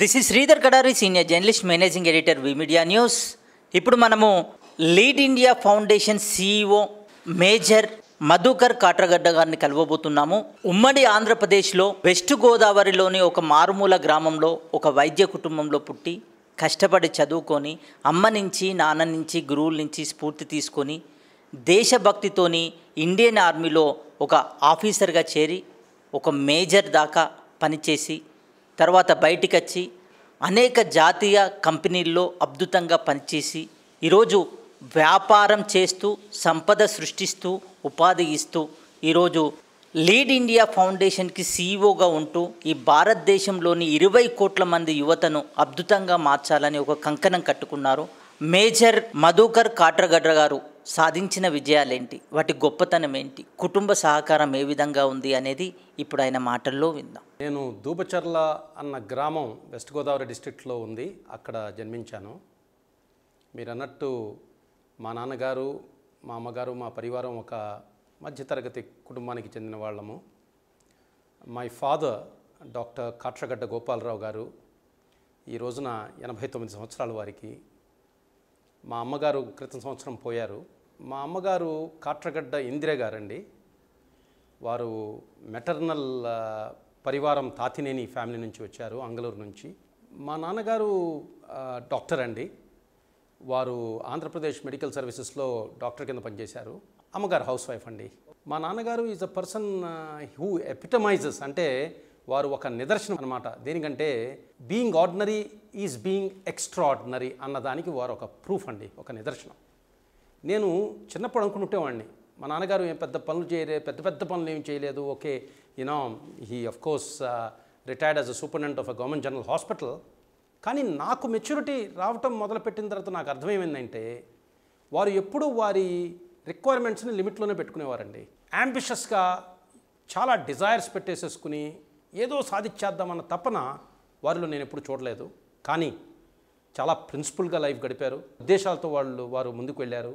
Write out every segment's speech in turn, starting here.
This is Sridhar Kadari senior journalist managing editor V media news ఇప్పుడు మనము lead India foundation CEO major Madhukar Katragadda గారిని కలవబోతున్నాము ఉమ్మడి ఆంధ్రప్రదేశ్లో వెస్ట్ గోదావరిలోని ఒక మారుమూల గ్రామంలో ఒక వైద్య కుటుంబంలో పుట్టి కష్టపడి చదువుకొని అమ్మ నుంచి నాన్న నుంచి గురువుల నుంచి స్ఫూర్తి తీసుకొని దేశభక్తితోని ఇండియన్ ఆర్మీలో ఒక ఆఫీసర్గా చేరి ఒక మేజర్ దాకా పనిచేసి తర్వాత బయటికి వచ్చి అనేక జాతీయ కంపెనీల్లో అద్భుతంగా పనిచేసి ఈరోజు వ్యాపారం చేస్తూ సంపద సృష్టిస్తూ ఉపాధి ఇస్తూ ఈరోజు లీడ్ ఇండియా ఫౌండేషన్కి సీఈఓగా ఉంటూ ఈ భారతదేశంలోని ఇరవై కోట్ల మంది యువతను అద్భుతంగా మార్చాలని ఒక కంకణం కట్టుకున్నారు మేజర్ మధుకర్ కాట్రగడ్ర గారు సాధించిన విజయాలేంటి వాటి గొప్పతనం ఏంటి కుటుంబ సహకారం ఏ విధంగా ఉంది అనేది ఇప్పుడు ఆయన మాటల్లో విందాం నేను దూబచర్ల అన్న గ్రామం వెస్ట్ గోదావరి డిస్టిక్లో ఉంది అక్కడ జన్మించాను మీరు అన్నట్టు మా నాన్నగారు మా అమ్మగారు మా పరివారం ఒక మధ్యతరగతి కుటుంబానికి చెందిన వాళ్ళము my father doctor Katragadda Gopalarao గారు ఈ రోజున ఎనభై తొమ్మిది సంవత్సరాల వారికి మా అమ్మగారు క్రితం సంవత్సరం పోయారు మా అమ్మగారు కాట్రగడ్డ ఇందిర గారండి వారు మెటర్నల్ పరివారం తాతినేని ఫ్యామిలీ నుంచి వచ్చారు అంగళూరు నుంచి మా నాన్నగారు డాక్టర్ అండి వారు ఆంధ్రప్రదేశ్ మెడికల్ సర్వీసెస్లో డాక్టర్ కింద పనిచేశారు అమ్మగారు హౌస్ వైఫ్ అండి మా నాన్నగారు is a person who epitomises అంటే వారు ఒక నిదర్శనం అనమాట దేనికంటే being ordinary is being ordinary అన్నదానికి వారు ఒక ప్రూఫ్ అండి ఒక నిదర్శనం నేను చిన్నప్పుడు అనుకుంటుంటేవాడిని మా నాన్నగారు ఏం పెద్ద పనులు చేయలే పెద్ద పెద్ద పనులు ఏం చేయలేదు okay you know he of course retired as a superintendent of a government general hospital కానీ నాకు మెచ్యూరిటీ రావటం మొదలుపెట్టిన తర్వాత నాకు అర్థమేమైందంటే వారు ఎప్పుడూ వారి రిక్వైర్మెంట్స్ని లిమిట్లోనే పెట్టుకునేవారండి యాంబిషస్గా చాలా డిజైర్స్ పెట్టేసేసుకుని ఏదో సాధించేద్దామన్న తపన వారిలో నేను ఎప్పుడు చూడలేదు కానీ చాలా ప్రిన్సిపల్గా లైఫ్ గడిపారు ఉద్దేశాలతో వాళ్ళు వారు ముందుకు వెళ్ళారు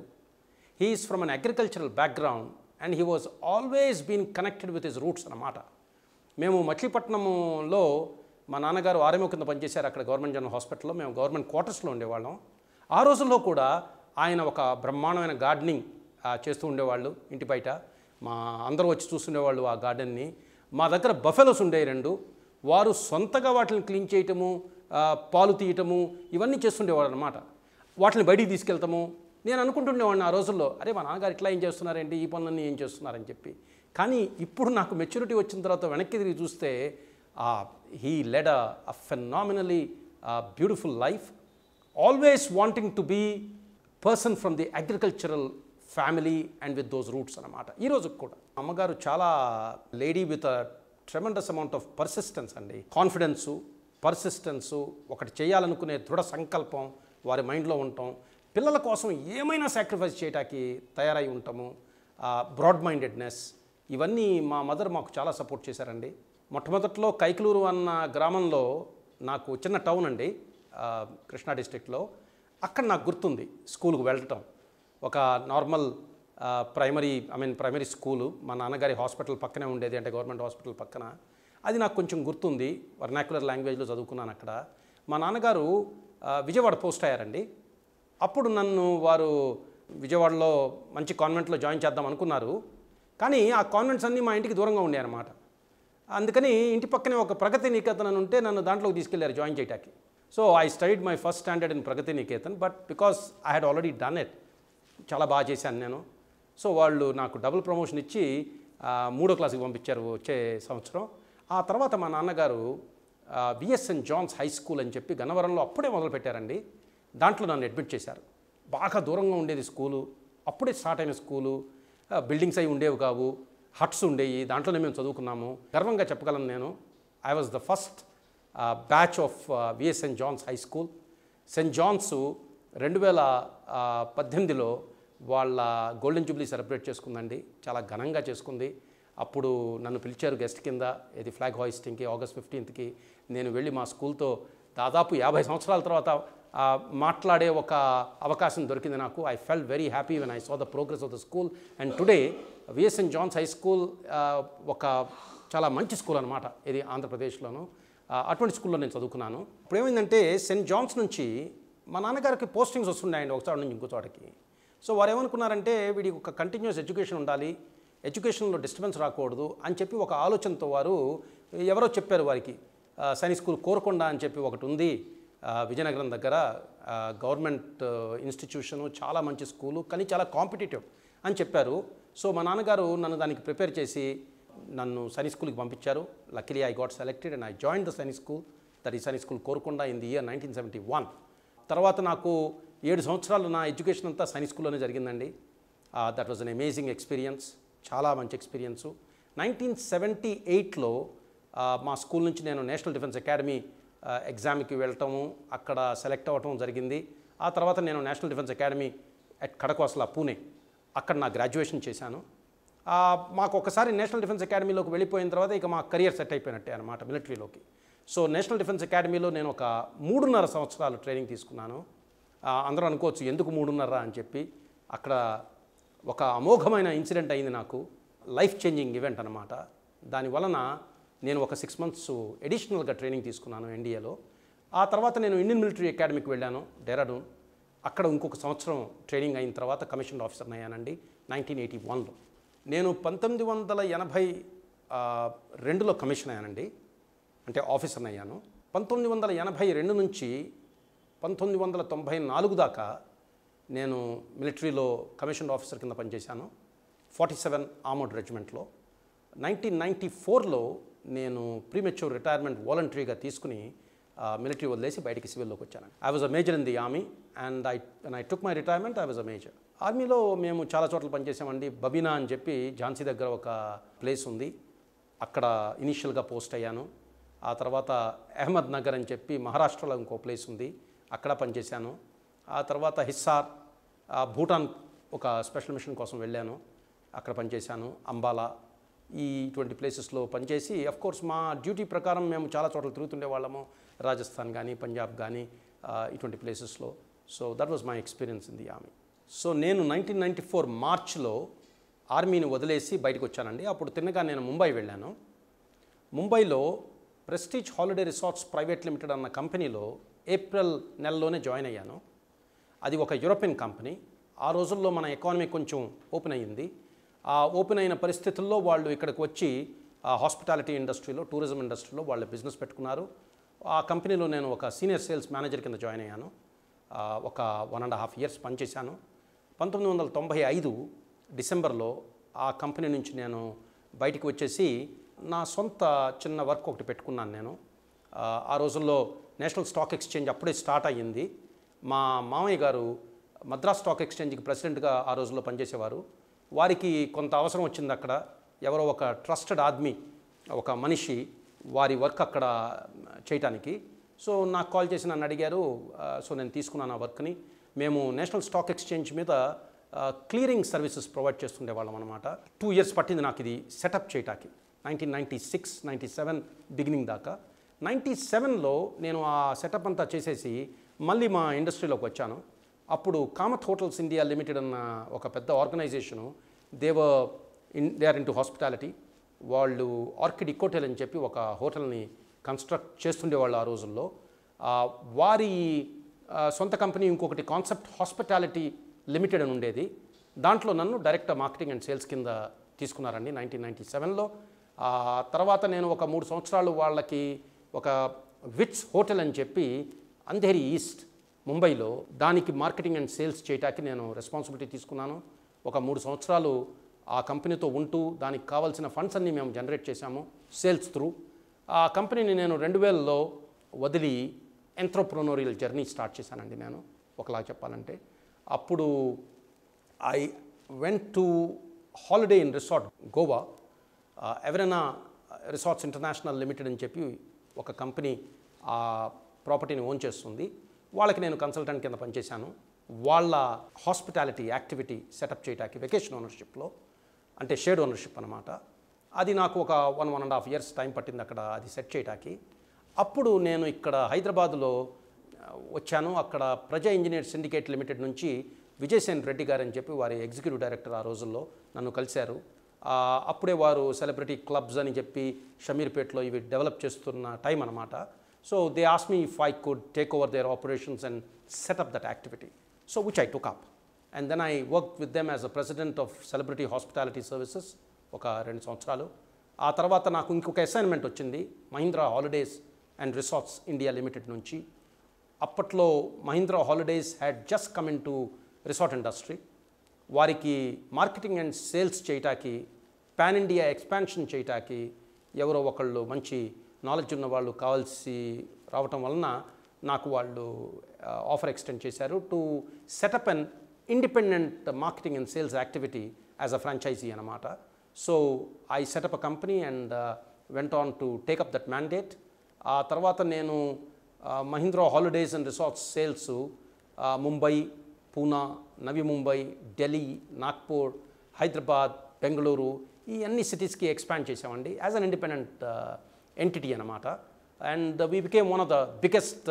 he is from an agricultural background and he was always been connected with his roots అన్నమాట మేము మచిలీపట్నంలో మా నాన్నగారు ఆర్ఎంఓ కింద పనిచేశారు అక్కడ గవర్నమెంట్ జనరల్ హాస్పిటల్లో మేము గవర్నమెంట్ క్వార్టర్స్లో ఉండేవాళ్ళం ఆ రోజుల్లో కూడా ఆయన ఒక బ్రహ్మాండమైన గార్డెనింగ్ చేస్తూ ఉండేవాళ్ళు ఇంటి బయట మా అందరూ వచ్చి చూస్తుండేవాళ్ళు ఆ గార్డెన్ని మా దగ్గర బఫెలోస్ ఉండే రెండు వారు సొంతగా వాటిని క్లీన్ చేయటము పాలు తీయటము ఇవన్నీ చేస్తుండేవాడు అనమాట వాటిని బయటికి తీసుకెళ్తాము నేను అనుకుంటుండేవాడిని ఆ రోజుల్లో అరే మా నాన్నగారు ఇట్లా ఏం చేస్తున్నారండి ఈ పనులన్నీ ఏం చేస్తున్నారని చెప్పి కానీ ఇప్పుడు నాకు మెచ్యూరిటీ వచ్చిన తర్వాత వెనక్కి తిరిగి చూస్తే he led a phenomenally beautiful life always wanting to be person from the agricultural family and with those roots అనమాట ఈ కూడా అమ్మగారు చాలా lady with tremendous amount of persistence అండి కాన్ఫిడెన్సు పర్సిస్టెన్సు ఒకటి చేయాలనుకునే దృఢ సంకల్పం వారి మైండ్లో ఉంటాం పిల్లల కోసం ఏమైనా సాక్రిఫైస్ చేయడానికి తయారై ఉంటాము బ్రాడ్ మైండెడ్నెస్ ఇవన్నీ మా మదర్ మాకు చాలా సపోర్ట్ చేశారండి మొట్టమొదట్లో కైకలూరు అన్న గ్రామంలో నాకు చిన్న టౌన్ అండి కృష్ణా డిస్టిక్లో అక్కడ నాకు గుర్తుంది స్కూల్కి వెళ్ళటం ఒక normal primary I mean primary school మా నాన్నగారి హాస్పిటల్ పక్కనే ఉండేది అంటే గవర్నమెంట్ హాస్పిటల్ పక్కన అది నాకు కొంచెం గుర్తుంది వర్నాక్యులర్ లాంగ్వేజ్లో చదువుకున్నాను అక్కడ మా నాన్నగారు విజయవాడ పోస్ట్ అయ్యారండి అప్పుడు నన్ను వారు విజయవాడలో మంచి కాన్వెంట్లో జాయిన్ చేద్దాం అనుకున్నారు కానీ ఆ కాన్వెంట్స్ అన్నీ మా ఇంటికి దూరంగా ఉన్నాయన్నమాట అందుకని ఇంటి పక్కనే ఒక ప్రగతి నికేతన్ ఉంటే నన్ను దాంట్లోకి తీసుకెళ్లారు జాయిన్ చేయటానికి so I studied my first standard in Pragati Niketan but because I had already done it చాలా బాగా చేశాను నేను సో వాళ్ళు నాకు డబుల్ ప్రమోషన్ ఇచ్చి మూడో క్లాస్కి పంపించారు వచ్చే సంవత్సరం ఆ తర్వాత మా నాన్నగారు విఎస్ఎన్ జాన్స్ హై స్కూల్ అని చెప్పి గన్నవరంలో అప్పుడే మొదలుపెట్టారండి దాంట్లో నన్ను అడ్మిట్ చేశారు బాగా దూరంగా ఉండేది స్కూలు అప్పుడే స్టార్ట్ అయిన స్కూలు బిల్డింగ్స్ అవి ఉండేవి కావు హట్స్ ఉండేవి దాంట్లోనే మేము చదువుకున్నాము గర్వంగా చెప్పగలను నేను I was the first batch of VSN John's high school saint John's రెండు వేల పద్దెనిమిదిలో వాళ్ళ గోల్డెన్ జూబ్లీ సెలబ్రేట్ చేసుకుందండి చాలా ఘనంగా చేసుకుంది అప్పుడు నన్ను పిలిచారు గెస్ట్ కింద ఇది ఫ్లాగ్ హాయిస్టింగ్కి ఆగస్ట్ ఫిఫ్టీన్త్కి నేను వెళ్ళి మా స్కూల్తో దాదాపు యాభై సంవత్సరాల తర్వాత మాట్లాడే ఒక అవకాశం దొరికింది నాకు I felt very happy when I saw the progress of the school and today VSN John's high school ఒక చాలా మంచి స్కూల్ అనమాట ఇది ఆంధ్రప్రదేశ్లోను అటువంటి స్కూల్లో నేను చదువుకున్నాను ఇప్పుడు ఏమైందంటే సెయింట్ జాన్స్ నుంచి మా నాన్నగారికి పోస్టింగ్స్ వస్తున్నాయండి ఒకసారి నుంచి ఇంకో చోటకి సో వారు ఏమనుకున్నారంటే వీడికి ఒక కంటిన్యూస్ ఎడ్యుకేషన్ ఉండాలి ఎడ్యుకేషన్లో డిస్టర్బెన్స్ రాకూడదు అని చెప్పి ఒక ఆలోచనతో వారు ఎవరో చెప్పారు వారికి సైనిక్ స్కూల్ కోరకొండ అని చెప్పి ఒకటి ఉంది విజయనగరం దగ్గర గవర్నమెంట్ ఇన్స్టిట్యూషను చాలా మంచి స్కూలు కానీ చాలా కాంపిటేటివ్ అని చెప్పారు సో మా నాన్నగారు నన్ను దానికి ప్రిపేర్ చేసి నన్ను సైనిక్ స్కూల్కి పంపించారు luckily I got selected and I join the Sainik school that ఈ Sainik school Korukonda in the year nineteen seventy one తర్వాత నాకు ఏడు సంవత్సరాలు నా ఎడ్యుకేషన్ అంతా సైన్స్ స్కూల్లోనే జరిగిందండి that was an amazing experience చాలా మంచి ఎక్స్పీరియన్సు నైన్టీన్ సెవెంటీ ఎయిట్లో మా స్కూల్ నుంచి నేను నేషనల్ డిఫెన్స్ అకాడమీ ఎగ్జామ్కి వెళ్ళటము అక్కడ సెలెక్ట్ అవ్వటం జరిగింది ఆ తర్వాత నేను National Defence Academy at Khadakwasla Pune అక్కడ నా గ్రాడ్యుయేషన్ చేశాను మాకు ఒకసారి నేషనల్ డిఫెన్స్ అకాడమీలోకి వెళ్ళిపోయిన తర్వాత ఇక మా కెరియర్ సెట్ అయిపోయినట్టే అనమాట మిలిటరీలోకి సో నేషనల్ డిఫెన్స్ అకాడమీలో నేను ఒక మూడున్నర సంవత్సరాలు ట్రైనింగ్ తీసుకున్నాను అందరూ అనుకోవచ్చు ఎందుకు మూడున్నర అని చెప్పి అక్కడ ఒక అమోఘమైన ఇన్సిడెంట్ అయింది నాకు లైఫ్ చేంజింగ్ ఈవెంట్ అనమాట దానివలన నేను ఒక సిక్స్ మంత్స్ ఎడిషనల్గా ట్రైనింగ్ తీసుకున్నాను ఎన్డీఏలో ఆ తర్వాత నేను ఇండియన్ మిలిటరీ అకాడమీకి వెళ్ళాను డెరాడూన్ అక్కడ ఇంకొక సంవత్సరం ట్రైనింగ్ అయిన తర్వాత కమిషన్ ఆఫీసర్ అయ్యానండి నైన్టీన్ ఎయిటీ వన్లో నేను పంతొమ్మిది వందల ఎనభై రెండులో కమిషన్ అయ్యానండి అంటే ఆఫీసర్ని అయ్యాను పంతొమ్మిది వందల ఎనభై రెండు నుంచి పంతొమ్మిది వందల తొంభై నాలుగు దాకా నేను మిలిటరీలో కమిషన్ ఆఫీసర్ కింద పనిచేశాను ఫార్టీ సెవెన్ ఆమోడ్ రెజిమెంట్లో నైన్టీన్ నైంటీ ఫోర్లో నేను ప్రీమెచ్యూర్ రిటైర్మెంట్ వాలంటరీగా తీసుకుని మిలిటరీ వదిలేసి బయటికి సివిల్లోకి వచ్చాను I was a major in the army and I and I took my retirement I was a major ఆర్మీలో మేము చాలా చోట్ల పనిచేసామండి బబీనా అని చెప్పి ఝాన్సీ దగ్గర ఒక ప్లేస్ ఉంది అక్కడ ఇనీషియల్గా పోస్ట్ అయ్యాను ఆ తర్వాత అహ్మద్ నగర్ అని చెప్పి మహారాష్ట్రలో ఇంకో ప్లేస్ ఉంది అక్కడ పనిచేశాను ఆ తర్వాత హిస్సార్ భూటాన్ ఒక స్పెషల్ మిషన్ కోసం వెళ్ళాను అక్కడ పనిచేశాను అంబాలా ఈ ఇటువంటి ప్లేసెస్లో పనిచేసి కోర్స్ మా డ్యూటీ ప్రకారం మేము చాలా చోట్ల తిరుగుతుండే వాళ్ళము రాజస్థాన్ కానీ పంజాబ్ కానీ ఇటువంటి ప్లేసెస్లో so that was my experience in the army so నేను నైన్టీన్ నైంటీ ఫోర్ మార్చ్లో ఆర్మీని వదిలేసి బయటకు వచ్చానండి అప్పుడు తిన్నగా నేను ముంబై వెళ్ళాను ముంబైలో prestige holiday resorts private limited అన్న కంపెనీలో ఏప్రిల్ నెలలోనే జాయిన్ అయ్యాను అది ఒక యూరోపియన్ కంపెనీ ఆ రోజుల్లో మన ఎకానమీ కొంచెం ఓపెన్ అయ్యింది ఆ ఓపెన్ అయిన పరిస్థితుల్లో వాళ్ళు ఇక్కడికి వచ్చి హాస్పిటాలిటీ ఇండస్ట్రీలో టూరిజం ఇండస్ట్రీలో వాళ్ళు బిజినెస్ పెట్టుకున్నారు ఆ కంపెనీలో నేను ఒక సీనియర్ సేల్స్ మేనేజర్ కింద జాయిన్ అయ్యాను ఒక వన్ అండ్ హాఫ్ ఇయర్స్ పనిచేశాను పంతొమ్మిది వందల తొంభై ఐదు డిసెంబర్లో ఆ కంపెనీ నుంచి నేను బయటికి వచ్చేసి నా సొంత చిన్న వర్క్ ఒకటి పెట్టుకున్నాను నేను ఆ రోజుల్లో నేషనల్ స్టాక్ ఎక్స్చేంజ్ అప్పుడే స్టార్ట్ అయ్యింది మా మామయ్య గారు మద్రాస్ స్టాక్ ఎక్స్చేంజ్కి ప్రెసిడెంట్గా ఆ రోజుల్లో పనిచేసేవారు వారికి కొంత అవసరం వచ్చింది అక్కడ ఎవరో ఒక ట్రస్టెడ్ ఆద్మీ ఒక మనిషి వారి వర్క్ అక్కడ చేయటానికి సో నాకు కాల్ చేసి నన్ను అడిగారు సో నేను తీసుకున్నాను ఆ వర్క్ని మేము నేషనల్ స్టాక్ ఎక్స్చేంజ్ మీద క్లియరింగ్ సర్వీసెస్ ప్రొవైడ్ చేస్తుండేవాళ్ళం అనమాట టూ ఇయర్స్ పట్టింది నాకు ఇది సెటప్ చేయటానికి nineteen ninety six ninety seven beginning దాకా నైంటీ సెవెన్లో నేను ఆ సెటప్ అంతా చేసేసి మళ్ళీ మా ఇండస్ట్రీలోకి వచ్చాను అప్పుడు కామత్ హోటల్స్ ఇండియా లిమిటెడ్ అన్న ఒక పెద్ద ఆర్గనైజేషను దేవ in they are to hospitality వాళ్ళు ఆర్కిడ్ ఇకోటెల్ అని చెప్పి ఒక హోటల్ని కన్స్ట్రక్ట్ చేస్తుండేవాళ్ళు ఆ రోజుల్లో వారి సొంత కంపెనీ ఇంకొకటి కాన్సెప్ట్ హాస్పిటాలిటీ లిమిటెడ్ అని ఉండేది దాంట్లో నన్ను డైరెక్టర్ మార్కెటింగ్ అండ్ సేల్స్ కింద తీసుకున్నారండి నైన్టీన్ నైన్టీ సెవెన్లో ఆ తర్వాత నేను ఒక మూడు సంవత్సరాలు వాళ్ళకి ఒక విట్స్ హోటల్ అని చెప్పి అంధేరి ఈస్ట్ ముంబైలో దానికి మార్కెటింగ్ అండ్ సేల్స్ చేయటానికి నేను రెస్పాన్సిబిలిటీ తీసుకున్నాను ఒక మూడు సంవత్సరాలు ఆ కంపెనీతో ఉంటూ దానికి కావాల్సిన ఫండ్స్ అన్నీ మేము జనరేట్ చేశాము సేల్స్ త్రూ ఆ కంపెనీని నేను రెండు వేలలో వదిలి ఎంట్రప్రోనోరియల్ జర్నీ స్టార్ట్ చేశానండి నేను ఒకలా చెప్పాలంటే అప్పుడు I went to Holiday Inn resort Goa ఎవరైనా రిసార్ట్స్ ఇంటర్నేషనల్ లిమిటెడ్ అని చెప్పి ఒక కంపెనీ ఆ ప్రాపర్టీని ఓన్ చేస్తుంది వాళ్ళకి నేను కన్సల్టెంట్ కింద పనిచేశాను వాళ్ళ హాస్పిటాలిటీ యాక్టివిటీ సెటప్ చేయడానికి వెకేషన్ ఓనర్షిప్లో అంటే షేడ్ ఓనర్షిప్ అనమాట అది నాకు ఒక one one and half years time పట్టింది అక్కడ అది సెట్ చేయడానికి అప్పుడు నేను ఇక్కడ హైదరాబాదులో వచ్చాను అక్కడ ప్రజా ఇంజనీర్ సిండికేట్ లిమిటెడ్ నుంచి విజయసేన్ రెడ్డి గారు అని చెప్పి వారి ఎగ్జిక్యూటివ్ డైరెక్టర్ ఆ రోజుల్లో నన్ను కలిశారు అప్పుడే వారు సెలబ్రిటీ క్లబ్స్ అని చెప్పి షమీర్పేట్లో ఇవి డెవలప్ చేస్తున్న టైం అనమాట so they ask me if I could take over their operations and setup that activity so which I took up and then I work with them as a president of celebrity hospitality services ఒక రెండు సంవత్సరాలు ఆ తర్వాత నాకు ఇంకొక assignment వచ్చింది Mahindra holidays and resorts India limited నుంచి అప్పట్లో Mahindra holidays had just come in to resort industry వారికి మార్కెటింగ్ అండ్ సేల్స్ చేయటానికి పాన్ ఇండియా ఎక్స్పాన్షన్ చేయటానికి ఎవరో ఒకళ్ళు మంచి నాలెడ్జ్ ఉన్న వాళ్ళు కావాల్సి రావటం వలన నాకు వాళ్ళు ఆఫర్ ఎక్స్టెండ్ చేశారు to setup an independent marketing and sales activity as a franchisee అనమాట so I setup a company and went on to take up that mandate ఆ తర్వాత నేను Mahindra holidays and resorts sales Mumbai Poona Navi Mumbai Delhi Nagpur Hyderabad Bengaluru ఈ అన్ని సిటీస్కి ఎక్స్పాండ్ చేసామండి యాజ్ అన్ ఇండిపెండెంట్ ఎంటిటీ అనమాట and we became one of the biggest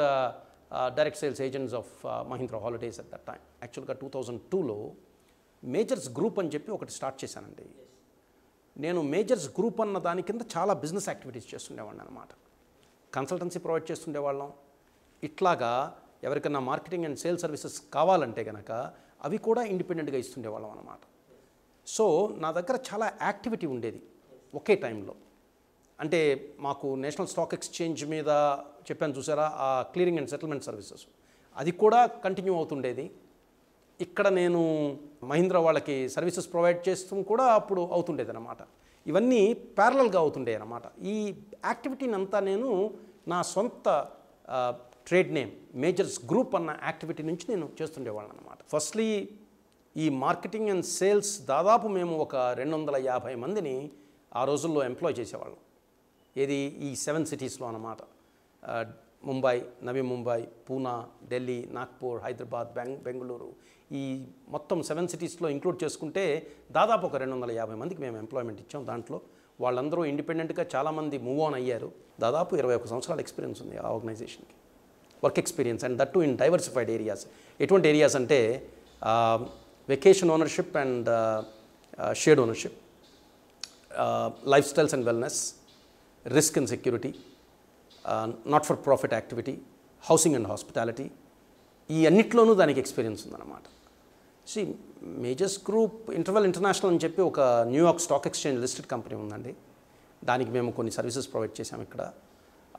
direct sales agents of Mahindra holidays at that time యాక్చువల్గా two thousand టూలో మేజర్స్ గ్రూప్ అని చెప్పి ఒకటి స్టార్ట్ చేశానండి నేను మేజర్స్ గ్రూప్ అన్న దాని కింద చాలా బిజినెస్ యాక్టివిటీస్ చేస్తుండేవాడిని అనమాట కన్సల్టెన్సీ ప్రొవైడ్ చేస్తుండేవాళ్ళం ఇట్లాగా ఎవరికైనా మార్కెటింగ్ అండ్ సేల్స్ సర్వీసెస్ కావాలంటే కనుక అవి కూడా ఇండిపెండెంట్గా ఇస్తుండేవాళ్ళం అనమాట సో నా దగ్గర చాలా యాక్టివిటీ ఉండేది ఒకే టైంలో అంటే మాకు నేషనల్ స్టాక్ ఎక్స్చేంజ్ మీద చెప్పాను చూసారా ఆ క్లియరింగ్ అండ్ సెటిల్మెంట్ సర్వీసెస్ అది కూడా కంటిన్యూ అవుతుండేది ఇక్కడ నేను మహీంద్రా వాళ్ళకి సర్వీసెస్ ప్రొవైడ్ చేస్తూ కూడా అప్పుడు అవుతుండేది అనమాట ఇవన్నీ ప్యారలల్గా అవుతుండే అనమాట ఈ యాక్టివిటీని అంతా నేను నా సొంత ట్రేడ్ నేమ్ మేజర్స్ గ్రూప్ అన్న యాక్టివిటీ నుంచి నేను చేస్తుండేవాళ్ళని అనమాట ఫస్ట్లీ ఈ మార్కెటింగ్ అండ్ సేల్స్ దాదాపు మేము ఒక రెండు వందల యాభై మందిని ఆ రోజుల్లో ఎంప్లాయ్ చేసేవాళ్ళం ఏది ఈ సెవెన్ సిటీస్లో అన్నమాట ముంబై నవీ ముంబై పూనా ఢిల్లీ నాగ్పూర్ హైదరాబాద్ బెంగ్ బెంగళూరు ఈ మొత్తం సెవెన్ సిటీస్లో ఇంక్లూడ్ చేసుకుంటే దాదాపు ఒక రెండు వందల యాభై మందికి మేము ఎంప్లాయ్మెంట్ ఇచ్చాం దాంట్లో వాళ్ళందరూ ఇండిపెండెంట్గా చాలామంది మూవ్ ఆన్ అయ్యారు దాదాపు ఇరవై ఒక సంవత్సరాల ఎక్స్పీరియన్స్ ఉంది ఆ ఆర్గనైజేషన్కి work experience and that to in diversified areas ఎటువంటి ఏరియాస్ అంటే vacation ownership and shared ownership life styles and wellness risk and security not for profit activity housing and hospitality ఈ అన్నిట్లోనూ దానికి ఎక్స్పీరియన్స్ ఉందన్నమాట సి మేజర్స్ గ్రూప్ ఇంటర్వెల్ ఇంటర్నేషనల్ అని చెప్పి ఒక New York stock exchange listed company ఉందండి దానికి మేము కొన్ని సర్వీసెస్ ప్రొవైడ్ చేశాము ఇక్కడ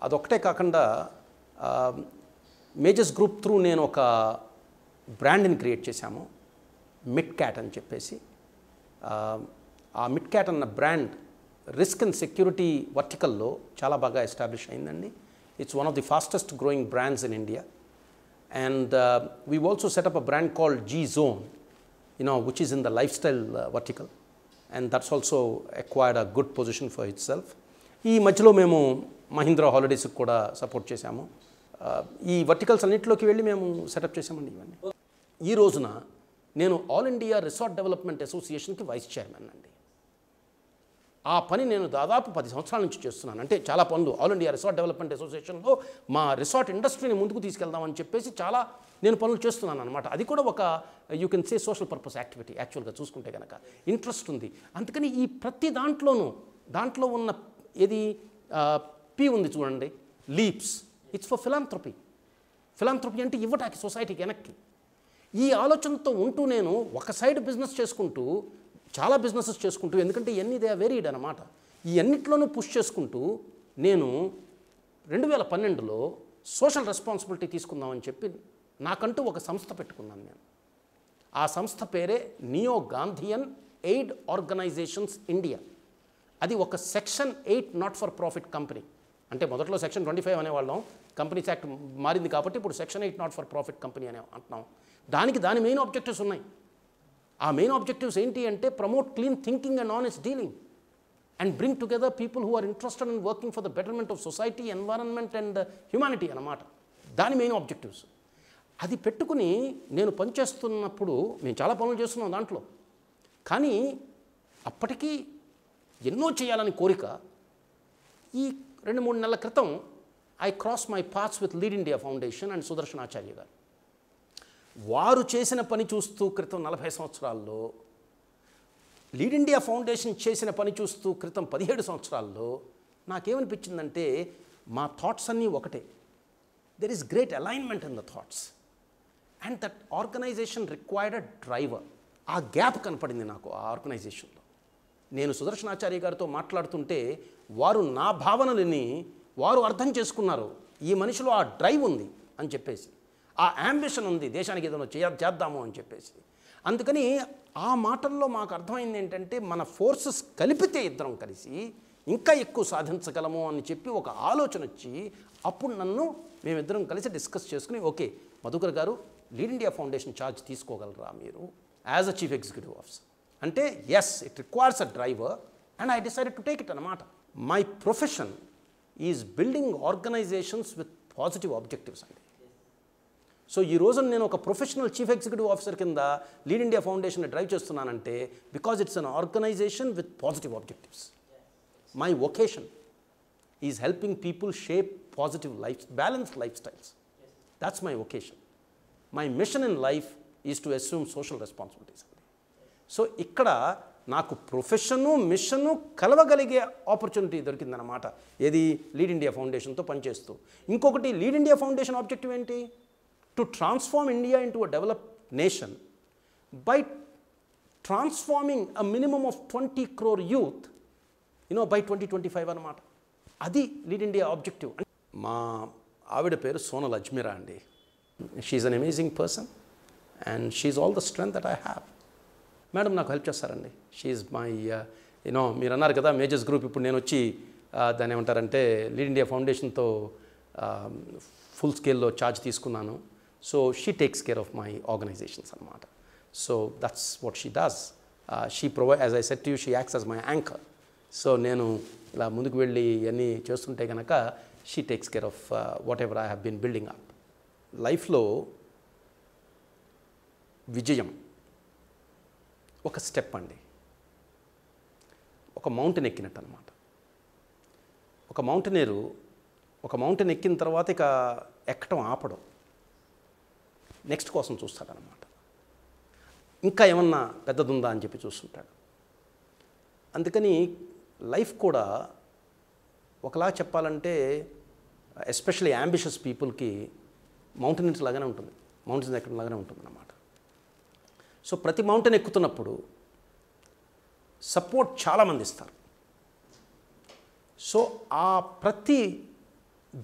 అదొక్కటే కాకుండా మేజర్స్ గ్రూప్ త్రూ నేను ఒక బ్రాండ్ని క్రియేట్ చేశాము మిడ్ క్యాట్ అని చెప్పేసి ఆ మిడ్ క్యాట్ అన్న బ్రాండ్ రిస్క్ అండ్ సెక్యూరిటీ వర్టికల్లో చాలా బాగా ఎస్టాబ్లిష్ అయిందండి it's one of the fastest growing brands in India and we also set up a brand called G zone you know which is in the lifestyle vertical and that's also acquired a good position for itself ఈ మధ్యలో మేము మహీంద్రా హాలిడేస్కి కూడా support చేశాము ఈ verticals అన్నింటిలోకి వెళ్ళి మేము setup చేసామండి ఇవన్నీ ఈ రోజున నేను ఆల్ ఇండియా రిసార్ట్ డెవలప్మెంట్ అసోసియేషన్కి వైస్ చైర్మన్ అండి ఆ పని నేను దాదాపు పది సంవత్సరాల నుంచి చేస్తున్నాను అంటే చాలా పనులు ఆల్ ఇండియా రిసార్ట్ డెవలప్మెంట్ అసోసియేషన్లో మా రిసార్ట్ ఇండస్ట్రీని ముందుకు తీసుకెళ్దామని చెప్పేసి చాలా నేను పనులు చేస్తున్నాను అనమాట అది కూడా ఒక you can say social purpose activity యాక్చువల్గా చూసుకుంటే కనుక ఇంట్రెస్ట్ ఉంది అందుకని ఈ ప్రతి దాంట్లోనూ దాంట్లో ఉన్న ఏది పీ ఉంది చూడండి leaps it's for philanthropy philanthropy అంటే ఇవ్వటానికి సొసైటీకి వెనక్కి ఈ ఆలోచనతో ఉంటూ నేను ఒక సైడ్ బిజినెస్ చేసుకుంటూ చాలా బిజినెసెస్ చేసుకుంటూ ఎందుకంటే ఇవన్నీ దే వెరీడ్ అనమాట ఈ అన్నిట్లోనూ పుష్ చేసుకుంటూ నేను రెండు వేల పన్నెండులో సోషల్ రెస్పాన్సిబిలిటీ తీసుకుందామని చెప్పి నాకంటూ ఒక సంస్థ పెట్టుకున్నాను నేను ఆ సంస్థ పేరే neo Gandhian aid organisations India అది ఒక section eight not for profit company అంటే మొదట్లో సెక్షన్ ట్వంటీ ఫైవ్ అనేవాళ్ళం కంపెనీస్ యాక్ట్ మారింది కాబట్టి ఇప్పుడు section eight not for profit company అనే అంటున్నాం దానికి దాని మెయిన్ ఆబ్జెక్టివ్స్ ఉన్నాయి ఆ మెయిన్ ఆబ్జెక్టివ్స్ ఏంటి అంటే promote clean thinking and honest dealing and bring together people who are interested in working for the betterment of society environment and humanity అనమాట దాని మెయిన్ ఆబ్జెక్టివ్స్ అది పెట్టుకుని నేను పనిచేస్తున్నప్పుడు మేము చాలా పనులు చేస్తున్నాం దాంట్లో కానీ అప్పటికీ ఎన్నో చేయాలని కోరిక ఈ రెండు మూడు నెలల క్రితం I cross my paths with lead India foundation and Sudarshanacharya గారు వారు చేసిన పని చూస్తూ క్రితం నలభై సంవత్సరాల్లో లీడ్ ఇండియా ఫౌండేషన్ చేసిన పని చూస్తూ క్రితం పదిహేడు సంవత్సరాల్లో నాకేమనిపించిందంటే మా థాట్స్ అన్నీ ఒకటే there is great alignment in the thoughts and that organisation required a driver ఆ గ్యాప్ కనపడింది నాకు ఆ ఆర్గనైజేషన్లో నేను సుదర్శనాచార్య గారితో మాట్లాడుతుంటే వారు నా భావనలని వారు అర్థం చేసుకున్నారు ఈ మనిషిలో ఆ డ్రైవ్ ఉంది అని చెప్పేసి ఆ అంబిషన్ ఉంది దేశానికి ఏదైనా చేయ చేద్దాము అని చెప్పేసి అందుకని ఆ మాటల్లో మాకు అర్థమైంది ఏంటంటే మన ఫోర్సెస్ కలిపితే ఇద్దరం కలిసి ఇంకా ఎక్కువ సాధించగలము అని చెప్పి ఒక ఆలోచన వచ్చి అప్పుడు నన్ను మేమిద్దరం కలిసి డిస్కస్ చేసుకుని ఓకే మధుకర్ గారు లీడ్ ఇండియా ఫౌండేషన్ ఛార్జ్ తీసుకోగలరా మీరు as a chief executive officer అంటే yes it requires a driver and I decided to take it అనమాట my profession is building organisations with positive objectives అండి సో ఈ రోజున నేను ఒక ప్రొఫెషనల్ చీఫ్ ఎగ్జిక్యూటివ్ ఆఫీసర్ కింద లీడ్ ఇండియా ఫౌండేషన్ డ్రైవ్ చేస్తున్నానంటే because it's an organisation with positive objectives my vocation is helping people shape positive life balance life styles that's my vocation my mission in life is to assume social responsibilities అండి so ఇక్కడ నాకు profession mission కలవగలిగే opportunity దొరికిందన్నమాట ఏది lead India ఫౌండేషన్తో పనిచేస్తూ ఇంకొకటి lead India foundation objective ఏంటి to transform India into develop nation by transforming a minimum of twenty crore youth you know by twenty twenty five అనమాట అది లీడ్ ఇండియా ఆబ్జెక్టివ్ మా ఆవిడ పేరు సోన అజ్మిరా అండి she's an amazing person and she's all the strength that I have madam నాకు help చేస్తారండి she's my you know మీరు అన్నారు కదా మేజర్స్ గ్రూప్ ఇప్పుడు నేను వచ్చి దాన్ని ఏమంటారంటే లీడ్ ఇండియా ఫౌండేషన్తో ఫుల్ స్కేల్లో ఛార్జ్ తీసుకున్నాను so she takes care of my organisations అనమాట so that's what she does she provide as I said you she acts as my anchor so నేను ఇలా ముందుకు వెళ్ళి ఇవన్నీ చేస్తుంటే కనుక she takes care of whatever I have been building up లైఫ్లో విజయం ఒక స్టెప్ అండి ఒక మౌంటైన్ ఎక్కినట్టు అనమాట ఒక మౌంటైనేరు ఒక మౌంటైన్ ఎక్కిన తర్వాత ఇక ఎక్కడం ఆపడం నెక్స్ట్ కోసం చూస్తాడనమాట ఇంకా ఏమన్నా పెద్దది ఉందా అని చెప్పి చూస్తుంటాడు అందుకని లైఫ్ కూడా ఒకలా చెప్పాలంటే ఎస్పెషల్లీ యాంబిషియస్ పీపుల్కి మౌంటైన్స్ లాగానే ఉంటుంది మౌంటైన్స్ ఎక్కడ లాగానే ఉంటుంది అన్నమాట సో ప్రతి మౌంటైన్ ఎక్కుతున్నప్పుడు సపోర్ట్ చాలామంది ఇస్తారు సో ఆ ప్రతి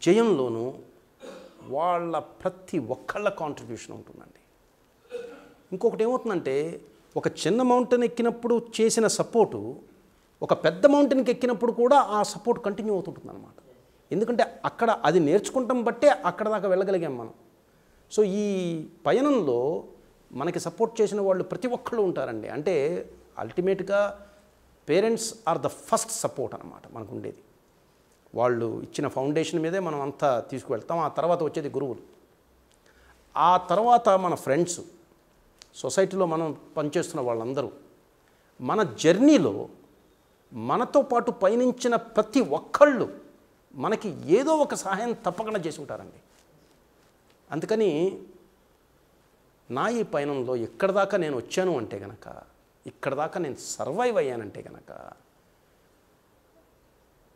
జయంలోనూ వాళ్ళ ప్రతి ఒక్కళ్ళ కాంట్రిబ్యూషన్ ఉంటుందండి ఇంకొకటి ఏమవుతుందంటే ఒక చిన్న మౌంటైన్ ఎక్కినప్పుడు చేసిన సపోర్టు ఒక పెద్ద మౌంటైన్కి ఎక్కినప్పుడు కూడా ఆ సపోర్ట్ కంటిన్యూ అవుతుంటుంది అనమాట ఎందుకంటే అక్కడ అది నేర్చుకుంటాం బట్టే అక్కడ దాకా వెళ్ళగలిగాం మనం సో ఈ పయనంలో మనకి సపోర్ట్ చేసిన వాళ్ళు ప్రతి ఒక్కళ్ళు ఉంటారండి అంటే అల్టిమేట్గా parents are the first support అనమాట మనకు ఉండేది వాళ్ళు ఇచ్చిన ఫౌండేషన్ మీదే మనం అంతా తీసుకువెళ్తాం ఆ తర్వాత వచ్చేది గురువులు ఆ తర్వాత మన ఫ్రెండ్స్ సొసైటీలో మనం పనిచేస్తున్న వాళ్ళందరూ మన జర్నీలో మనతో పాటు పయనించిన ప్రతి ఒక్కళ్ళు మనకి ఏదో ఒక సహాయం తప్పకుండా చేసి ఉంటారండి అందుకని నా ఈ పయనంలో ఎక్కడ దాకా నేను వచ్చాను అంటే గనక ఇక్కడ దాకా నేను సర్వైవ్ అయ్యానంటే గనక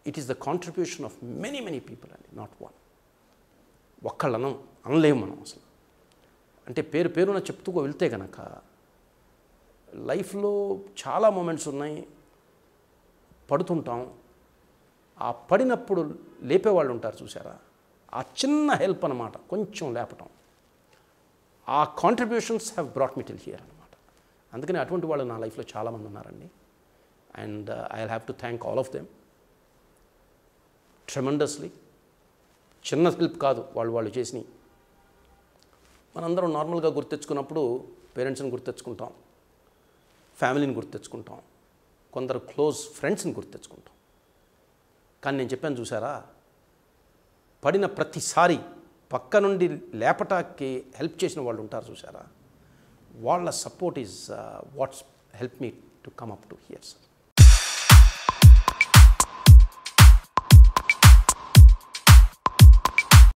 it is the contribution of many, many people and not one. Wakalanam, unlaymanos. And a peruna chaptu will take an Life low, chala moments on a padutun town. A padinapur lepevaluntar susara. A chinna help a Our contributions have brought me till here. And the kind of advantage in our life, Chalaman Narandi. And I'll have to thank all of them. Tremendously చిన్న help కాదు వాళ్ళు వాళ్ళు చేసినవి మనందరం నార్మల్గా గుర్తెచ్చుకున్నప్పుడు పేరెంట్స్ని గుర్తెచ్చుకుంటాం ఫ్యామిలీని గుర్తెచ్చుకుంటాం కొందరు క్లోజ్ ఫ్రెండ్స్ని గుర్తెచ్చుకుంటాం కానీ నేను చెప్పాను చూసారా పడిన ప్రతిసారి పక్క నుండి లేపటాకి హెల్ప్ చేసిన వాళ్ళు ఉంటారు చూసారా వాళ్ళ support is what's help me to come up to here sir